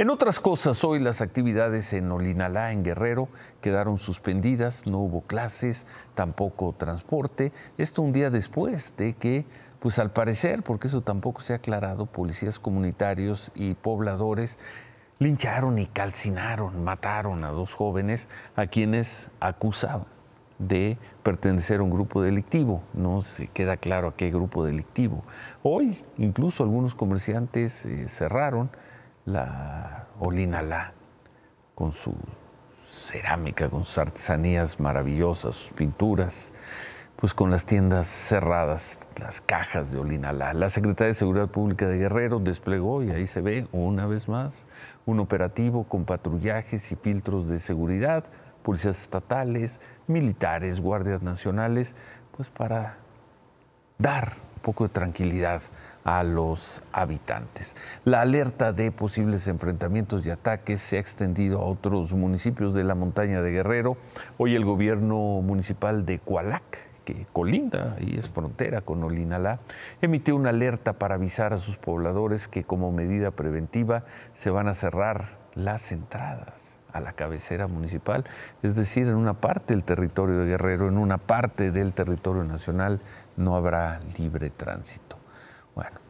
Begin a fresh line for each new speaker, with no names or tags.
En otras cosas, hoy las actividades en Olinalá, en Guerrero, quedaron suspendidas, no hubo clases, tampoco transporte. Esto un día después de que, pues al parecer, porque eso tampoco se ha aclarado, policías comunitarios y pobladores lincharon y calcinaron, mataron a dos jóvenes a quienes acusaban de pertenecer a un grupo delictivo. No se queda claro a qué grupo delictivo. Hoy incluso algunos comerciantes eh, cerraron la Olinalá, con su cerámica, con sus artesanías maravillosas, sus pinturas, pues con las tiendas cerradas, las cajas de Olinalá. La Secretaría de Seguridad Pública de Guerrero desplegó, y ahí se ve una vez más, un operativo con patrullajes y filtros de seguridad, policías estatales, militares, guardias nacionales, pues para dar un poco de tranquilidad a los habitantes. La alerta de posibles enfrentamientos y ataques se ha extendido a otros municipios de la montaña de Guerrero. Hoy el gobierno municipal de Cualac, que colinda y es frontera con Olinalá, emitió una alerta para avisar a sus pobladores que como medida preventiva se van a cerrar las entradas a la cabecera municipal, es decir, en una parte del territorio de Guerrero, en una parte del territorio nacional, no habrá libre tránsito. Bueno,